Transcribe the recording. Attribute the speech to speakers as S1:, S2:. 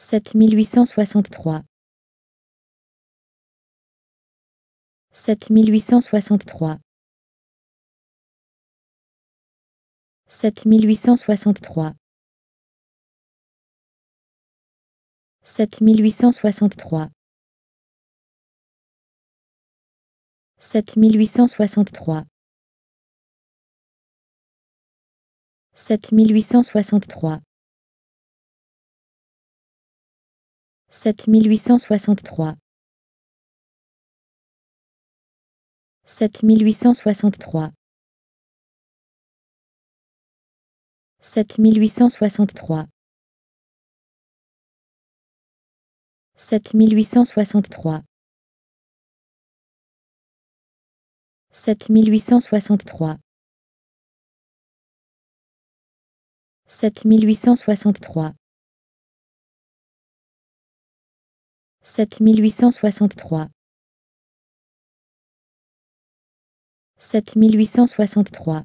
S1: 7863 7863 7863 7863 7863 7863 7863 7863 7863 7863 7863 7863 Sept mille huit cent soixante-trois. Sept mille huit cent soixante-trois.